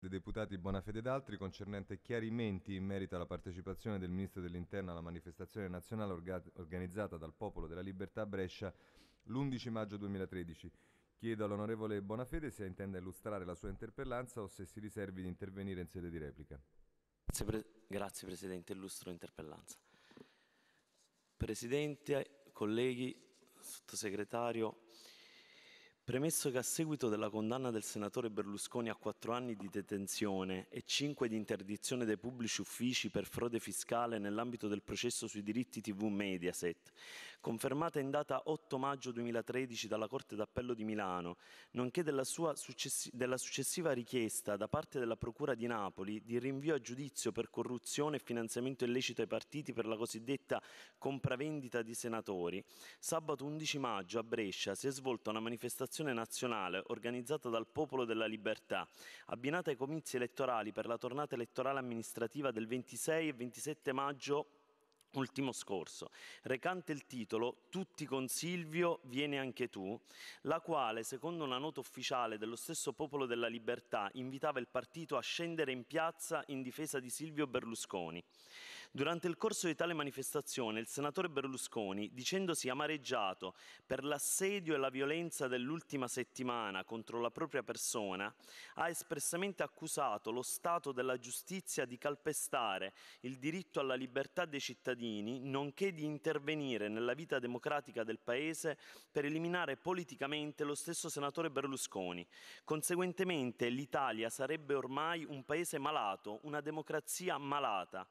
dei deputati Bonafede ed altri concernente chiarimenti in merito alla partecipazione del Ministro dell'Interno alla manifestazione nazionale orga- organizzata dal Popolo della Libertà a Brescia l'11 maggio 2013. Chiedo all'onorevole Bonafede se intende illustrare la sua interpellanza o se si riservi di intervenire in sede di replica. Grazie, pre- grazie Presidente, illustro l'interpellanza. Presidente, colleghi, sottosegretario, Premesso che a seguito della condanna del senatore Berlusconi a quattro anni di detenzione e cinque di interdizione dei pubblici uffici per frode fiscale nell'ambito del processo sui diritti TV Mediaset, confermata in data 8 maggio 2013 dalla Corte d'Appello di Milano, nonché della, successi della successiva richiesta da parte della Procura di Napoli di rinvio a giudizio per corruzione e finanziamento illecito ai partiti per la cosiddetta compravendita di senatori, sabato 11 maggio a Brescia si è svolta una manifestazione manifestazione nazionale organizzata dal Popolo della Libertà, abbinata ai comizi elettorali per la tornata elettorale amministrativa del 26 e 27 maggio ultimo scorso, recante il titolo Tutti con Silvio, vieni anche tu, la quale, secondo una nota ufficiale dello stesso Popolo della Libertà, invitava il partito a scendere in piazza in difesa di Silvio Berlusconi. Durante il corso di tale manifestazione il senatore Berlusconi, dicendosi amareggiato per l'assedio e la violenza dell'ultima settimana contro la propria persona, ha espressamente accusato lo Stato della giustizia di calpestare il diritto alla libertà dei cittadini, nonché di intervenire nella vita democratica del Paese per eliminare politicamente lo stesso senatore Berlusconi. Conseguentemente l'Italia sarebbe ormai un paese malato, una democrazia malata.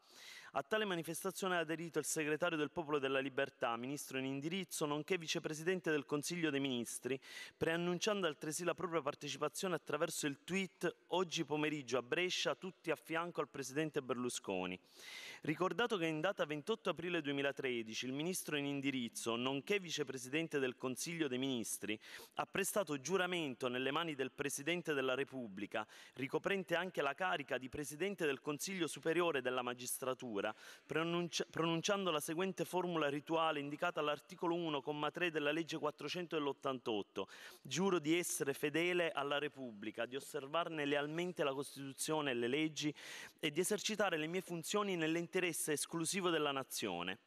A tale manifestazione ha aderito il segretario del Popolo della Libertà, ministro in indirizzo, nonché vicepresidente del Consiglio dei Ministri, preannunciando altresì la propria partecipazione attraverso il tweet Oggi pomeriggio a Brescia tutti a fianco al presidente Berlusconi. Ricordato che in data 28 aprile 2013 il ministro in indirizzo, nonché vicepresidente del Consiglio dei Ministri, ha prestato giuramento nelle mani del Presidente della Repubblica, ricoprente anche la carica di Presidente del Consiglio Superiore della Magistratura, pronuncia pronunciando la seguente formula rituale indicata all'articolo 1,3 della legge 488. Giuro di essere fedele alla Repubblica, di osservarne lealmente la Costituzione e le leggi e di esercitare le mie funzioni nell'interesse interesse esclusivo della nazione,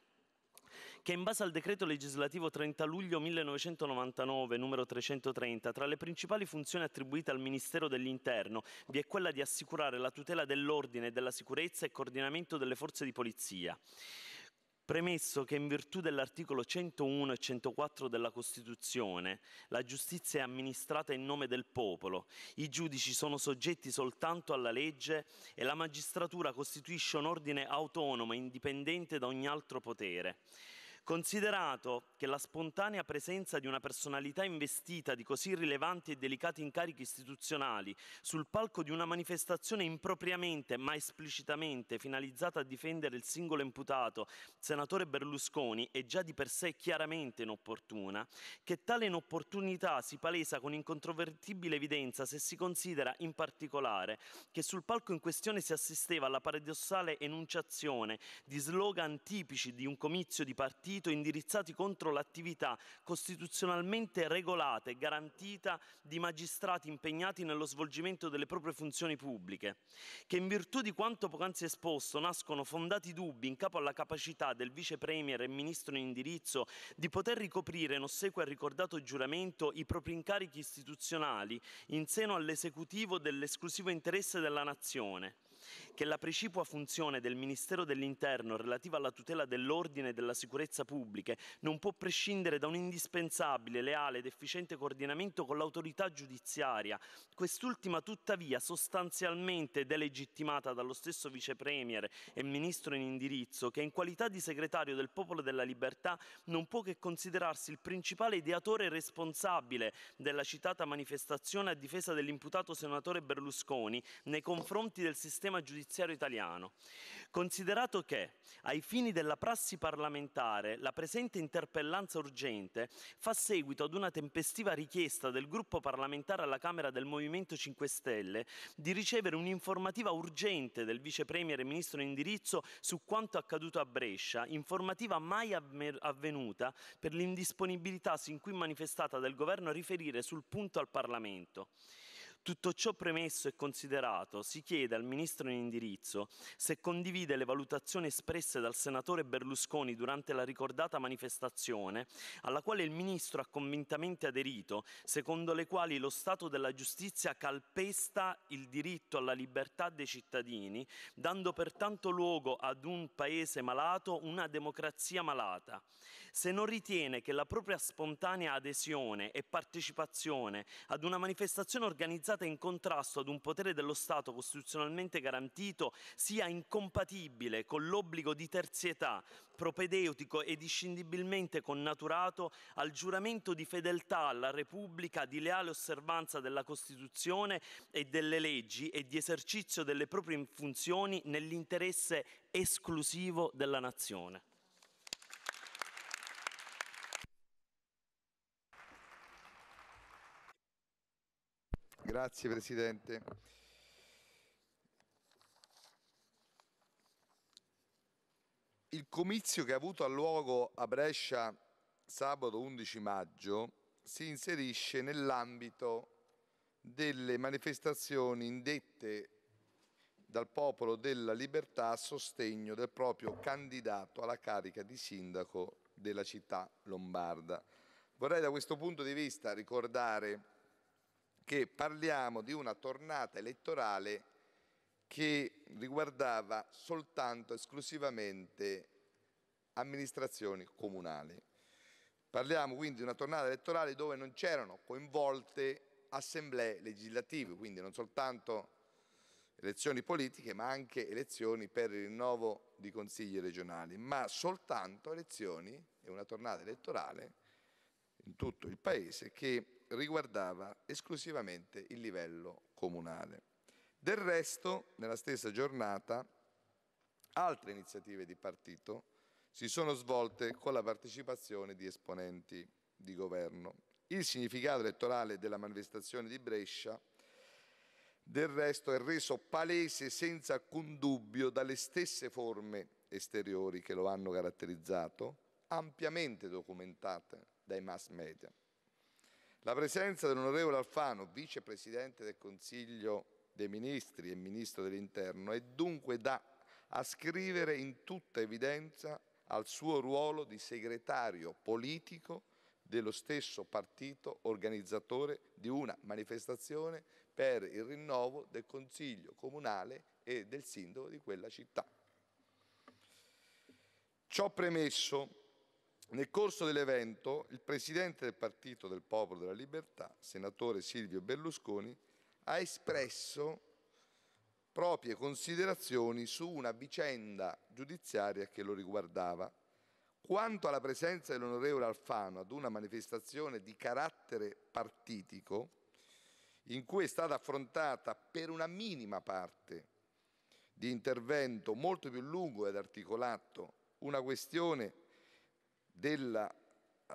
che in base al decreto legislativo 30 luglio 1999 numero 330, tra le principali funzioni attribuite al Ministero dell'Interno vi è quella di assicurare la tutela dell'ordine e della sicurezza e coordinamento delle forze di polizia. Premesso che in virtù dell'articolo 101 e 104 della Costituzione la giustizia è amministrata in nome del popolo, i giudici sono soggetti soltanto alla legge e la magistratura costituisce un ordine autonomo e indipendente da ogni altro potere. Considerato che la spontanea presenza di una personalità investita di così rilevanti e delicati incarichi istituzionali sul palco di una manifestazione impropriamente ma esplicitamente finalizzata a difendere il singolo imputato, senatore Berlusconi, è già di per sé chiaramente inopportuna, che tale inopportunità si palesa con incontrovertibile evidenza se si considera in particolare che sul palco in questione si assisteva alla paradossale enunciazione di slogan tipici di un comizio di partito partito indirizzati contro l'attività costituzionalmente regolata e garantita di magistrati impegnati nello svolgimento delle proprie funzioni pubbliche, che in virtù di quanto poc'anzi esposto nascono fondati dubbi in capo alla capacità del vice premier e ministro in indirizzo di poter ricoprire in ossequio al ricordato giuramento i propri incarichi istituzionali in seno all'esecutivo dell'esclusivo interesse della nazione che la precipua funzione del Ministero dell'Interno relativa alla tutela dell'ordine e della sicurezza pubbliche non può prescindere da un indispensabile, leale ed efficiente coordinamento con l'autorità giudiziaria, quest'ultima tuttavia sostanzialmente delegittimata dallo stesso vice premier e ministro in indirizzo che in qualità di segretario del Popolo della Libertà non può che considerarsi il principale ideatore responsabile della citata manifestazione a difesa dell'imputato senatore Berlusconi nei confronti del sistema giudiziario giudiziario italiano, considerato che, ai fini della prassi parlamentare, la presente interpellanza urgente fa seguito ad una tempestiva richiesta del gruppo parlamentare alla Camera del Movimento 5 Stelle di ricevere un'informativa urgente del Vice Premier e Ministro in indirizzo su quanto accaduto a Brescia, informativa mai avvenuta per l'indisponibilità sin qui manifestata del Governo a riferire sul punto al Parlamento. Tutto ciò premesso e considerato, si chiede al Ministro in indirizzo se condivide le valutazioni espresse dal senatore Berlusconi durante la ricordata manifestazione, alla quale il Ministro ha convintamente aderito, secondo le quali lo Stato della giustizia calpesta il diritto alla libertà dei cittadini, dando pertanto luogo ad un paese malato, una democrazia malata se non ritiene che la propria spontanea adesione e partecipazione ad una manifestazione organizzata in contrasto ad un potere dello Stato costituzionalmente garantito sia incompatibile con l'obbligo di terzietà propedeutico e discendibilmente connaturato al giuramento di fedeltà alla Repubblica, di leale osservanza della Costituzione e delle leggi e di esercizio delle proprie funzioni nell'interesse esclusivo della nazione. Grazie Presidente. Il comizio che ha avuto a luogo a Brescia sabato 11 maggio si inserisce nell'ambito delle manifestazioni indette dal Popolo della Libertà a sostegno del proprio candidato alla carica di sindaco della città lombarda. Vorrei da questo punto di vista ricordare che parliamo di una tornata elettorale che riguardava soltanto esclusivamente amministrazioni comunali. Parliamo quindi di una tornata elettorale dove non c'erano coinvolte assemblee legislative, quindi non soltanto elezioni politiche ma anche elezioni per il rinnovo di consigli regionali, ma soltanto elezioni e una tornata elettorale in tutto il Paese che riguardava esclusivamente il livello comunale. Del resto, nella stessa giornata, altre iniziative di partito si sono svolte con la partecipazione di esponenti di governo. Il significato elettorale della manifestazione di Brescia del resto è reso palese senza alcun dubbio dalle stesse forme esteriori che lo hanno caratterizzato, ampiamente documentate dai mass media. La presenza dell'onorevole Alfano, vicepresidente del Consiglio dei Ministri e ministro dell'Interno, è dunque da ascrivere in tutta evidenza al suo ruolo di segretario politico dello stesso partito organizzatore di una manifestazione per il rinnovo del Consiglio comunale e del sindaco di quella città. Ciò premesso, nel corso dell'evento il presidente del Partito del Popolo della Libertà, senatore Silvio Berlusconi, ha espresso proprie considerazioni su una vicenda giudiziaria che lo riguardava. Quanto alla presenza dell'onorevole Alfano ad una manifestazione di carattere partitico, in cui è stata affrontata per una minima parte di intervento molto più lungo ed articolato una questione della, uh,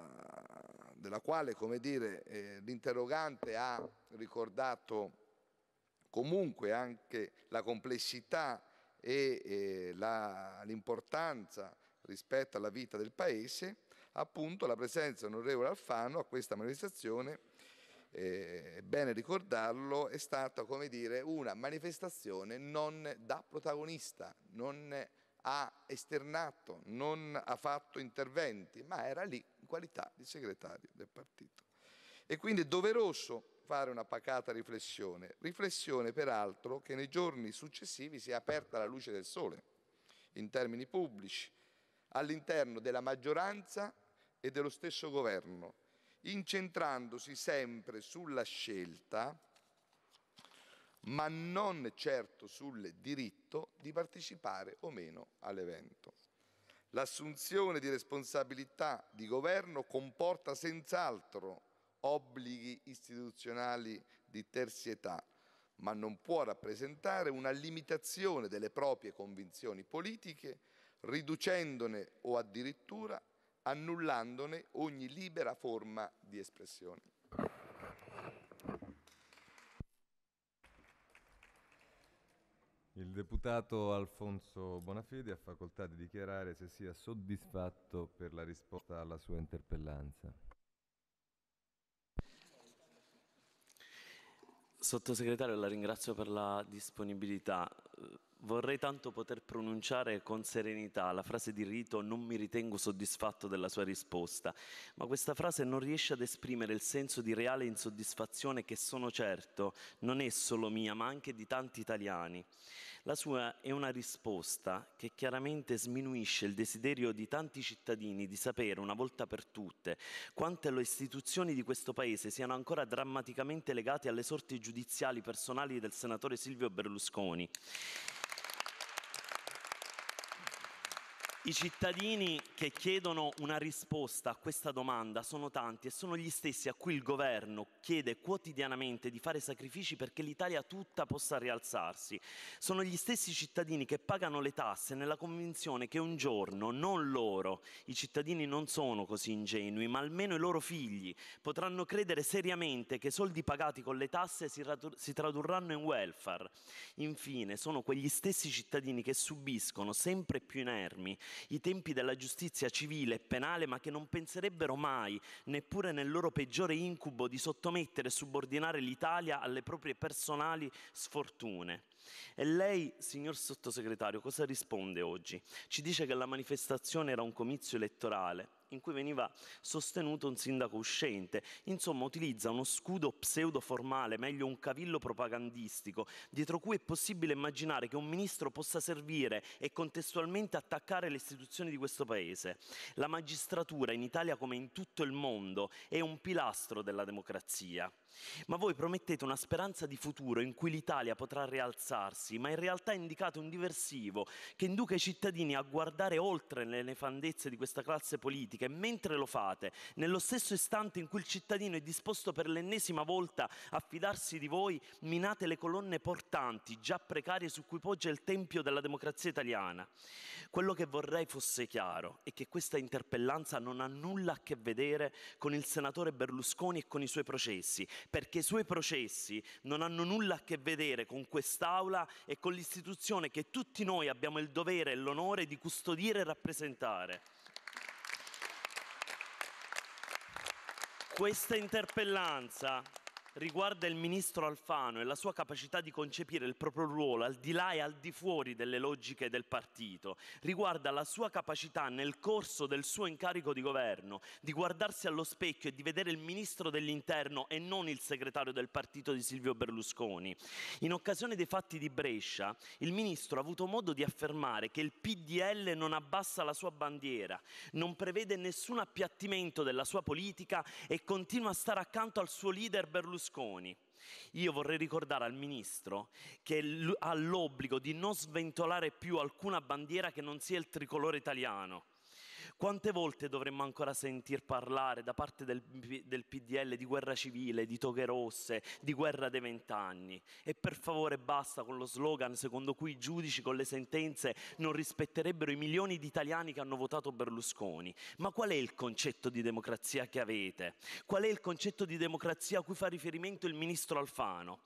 della quale dire, eh, l'interrogante ha ricordato comunque anche la complessità e eh, la, l'importanza rispetto alla vita del Paese, appunto la presenza dell'onorevole Alfano a questa manifestazione, eh, è bene ricordarlo, è stata come dire, una manifestazione non da protagonista, non ha esternato, non ha fatto interventi, ma era lì in qualità di segretario del partito. E quindi è doveroso fare una pacata riflessione, riflessione peraltro che nei giorni successivi si è aperta la luce del sole, in termini pubblici, all'interno della maggioranza e dello stesso governo, incentrandosi sempre sulla scelta ma non certo sul diritto di partecipare o meno all'evento. L'assunzione di responsabilità di governo comporta senz'altro obblighi istituzionali di terzietà, ma non può rappresentare una limitazione delle proprie convinzioni politiche, riducendone o addirittura annullandone ogni libera forma di espressione. Il deputato Alfonso Bonafede ha facoltà di dichiarare se sia soddisfatto per la risposta alla sua interpellanza. Sottosegretario, la ringrazio per la disponibilità. Vorrei tanto poter pronunciare con serenità la frase di Rito non mi ritengo soddisfatto della sua risposta, ma questa frase non riesce ad esprimere il senso di reale insoddisfazione che sono certo non è solo mia, ma anche di tanti italiani. La sua è una risposta che chiaramente sminuisce il desiderio di tanti cittadini di sapere una volta per tutte quante le istituzioni di questo Paese siano ancora drammaticamente legate alle sorti giudiziali personali del senatore Silvio Berlusconi. I cittadini che chiedono una risposta a questa domanda sono tanti e sono gli stessi a cui il governo chiede quotidianamente di fare sacrifici perché l'Italia tutta possa rialzarsi. Sono gli stessi cittadini che pagano le tasse nella convinzione che un giorno, non loro, i cittadini non sono così ingenui, ma almeno i loro figli potranno credere seriamente che i soldi pagati con le tasse si, si tradurranno in welfare. Infine, sono quegli stessi cittadini che subiscono sempre più inermi i tempi della giustizia civile e penale, ma che non penserebbero mai, neppure nel loro peggiore incubo, di sottomettere e subordinare l'Italia alle proprie personali sfortune. E lei, signor sottosegretario, cosa risponde oggi? Ci dice che la manifestazione era un comizio elettorale in cui veniva sostenuto un sindaco uscente. Insomma, utilizza uno scudo pseudoformale, meglio un cavillo propagandistico, dietro cui è possibile immaginare che un ministro possa servire e contestualmente attaccare le istituzioni di questo paese. La magistratura in Italia come in tutto il mondo è un pilastro della democrazia. Ma voi promettete una speranza di futuro in cui l'Italia potrà rialzarsi, ma in realtà indicate un diversivo che induca i cittadini a guardare oltre le nefandezze di questa classe politica e mentre lo fate, nello stesso istante in cui il cittadino è disposto per l'ennesima volta a fidarsi di voi, minate le colonne portanti, già precarie su cui poggia il tempio della democrazia italiana. Quello che vorrei fosse chiaro è che questa interpellanza non ha nulla a che vedere con il senatore Berlusconi e con i suoi processi, perché i suoi processi non hanno nulla a che vedere con quest'Aula e con l'istituzione che tutti noi abbiamo il dovere e l'onore di custodire e rappresentare. Questa interpellanza riguarda il ministro Alfano e la sua capacità di concepire il proprio ruolo al di là e al di fuori delle logiche del partito, riguarda la sua capacità nel corso del suo incarico di governo di guardarsi allo specchio e di vedere il ministro dell'interno e non il segretario del partito di Silvio Berlusconi. In occasione dei fatti di Brescia, il ministro ha avuto modo di affermare che il PDL non abbassa la sua bandiera, non prevede nessun appiattimento della sua politica e continua a stare accanto al suo leader Berlusconi Berlusconi. Io vorrei ricordare al ministro che ha l'obbligo di non sventolare più alcuna bandiera che non sia il tricolore italiano quante volte dovremmo ancora sentir parlare da parte del, del PDL di guerra civile, di toghe rosse, di guerra dei vent'anni? E per favore basta con lo slogan secondo cui i giudici con le sentenze non rispetterebbero i milioni di italiani che hanno votato Berlusconi. Ma qual è il concetto di democrazia che avete? Qual è il concetto di democrazia a cui fa riferimento il ministro Alfano?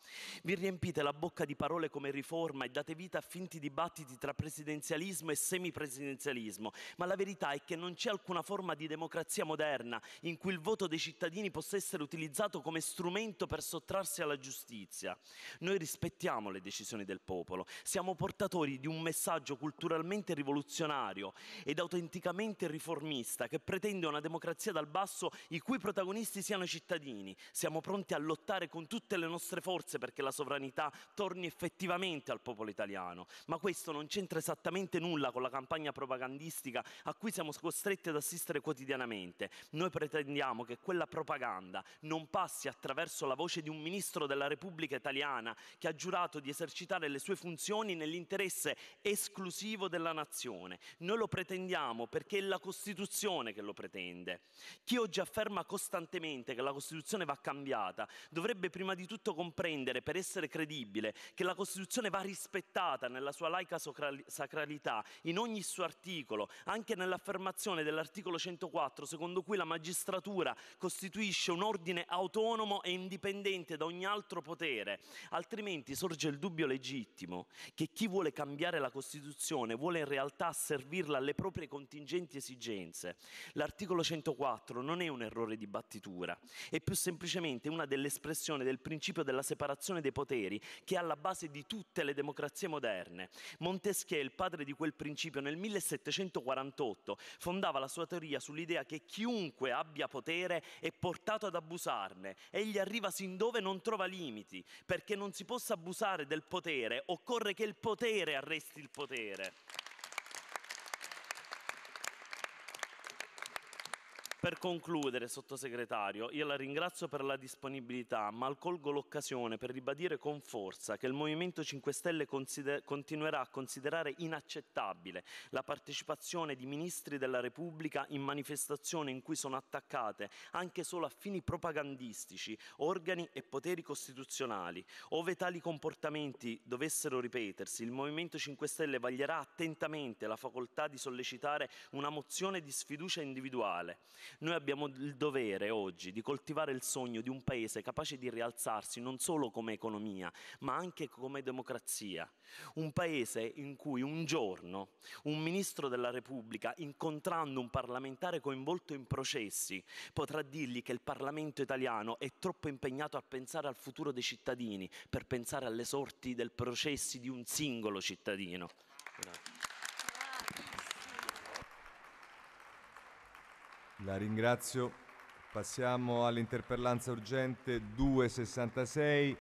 Vi riempite la bocca di parole come riforma e date vita a finti dibattiti tra presidenzialismo e semipresidenzialismo, ma la verità è che non c'è alcuna forma di democrazia moderna in cui il voto dei cittadini possa essere utilizzato come strumento per sottrarsi alla giustizia. Noi rispettiamo le decisioni del popolo, siamo portatori di un messaggio culturalmente rivoluzionario ed autenticamente riformista che pretende una democrazia dal basso i cui protagonisti siano i cittadini. Siamo pronti a lottare con tutte le nostre forze perché la sovranità torni effettivamente al popolo italiano. Ma questo non c'entra esattamente nulla con la campagna propagandistica a cui siamo costretti ad assistere quotidianamente. Noi pretendiamo che quella propaganda non passi attraverso la voce di un ministro della Repubblica italiana che ha giurato di esercitare le sue funzioni nell'interesse esclusivo della nazione. Noi lo pretendiamo perché è la Costituzione che lo pretende. Chi oggi afferma costantemente che la Costituzione va cambiata dovrebbe prima di tutto comprendere, per essere credibile, che la Costituzione va rispettata nella sua laica sacralità, in ogni suo articolo, anche nell'affermazione l'affermazione dell'articolo 104 secondo cui la magistratura costituisce un ordine autonomo e indipendente da ogni altro potere, altrimenti sorge il dubbio legittimo che chi vuole cambiare la Costituzione vuole in realtà servirla alle proprie contingenti esigenze. L'articolo 104 non è un errore di battitura, è più semplicemente una delle espressioni del principio della separazione dei poteri che è alla base di tutte le democrazie moderne. Montesquieu, il padre di quel principio, nel 1748 fondava la sua teoria sull'idea che chiunque abbia potere è portato ad abusarne, egli arriva sin dove non trova limiti, perché non si possa abusare del potere, occorre che il potere arresti il potere. Per concludere, sottosegretario, io la ringrazio per la disponibilità, ma colgo l'occasione per ribadire con forza che il Movimento 5 Stelle continuerà a considerare inaccettabile la partecipazione di ministri della Repubblica in manifestazioni in cui sono attaccate, anche solo a fini propagandistici, organi e poteri costituzionali. Ove tali comportamenti dovessero ripetersi, il Movimento 5 Stelle vaglierà attentamente la facoltà di sollecitare una mozione di sfiducia individuale. Noi abbiamo il dovere oggi di coltivare il sogno di un paese capace di rialzarsi non solo come economia, ma anche come democrazia. Un paese in cui un giorno un ministro della Repubblica, incontrando un parlamentare coinvolto in processi, potrà dirgli che il Parlamento italiano è troppo impegnato a pensare al futuro dei cittadini per pensare alle sorti del processo di un singolo cittadino. Grazie. La ringrazio. Passiamo all'interpellanza urgente 266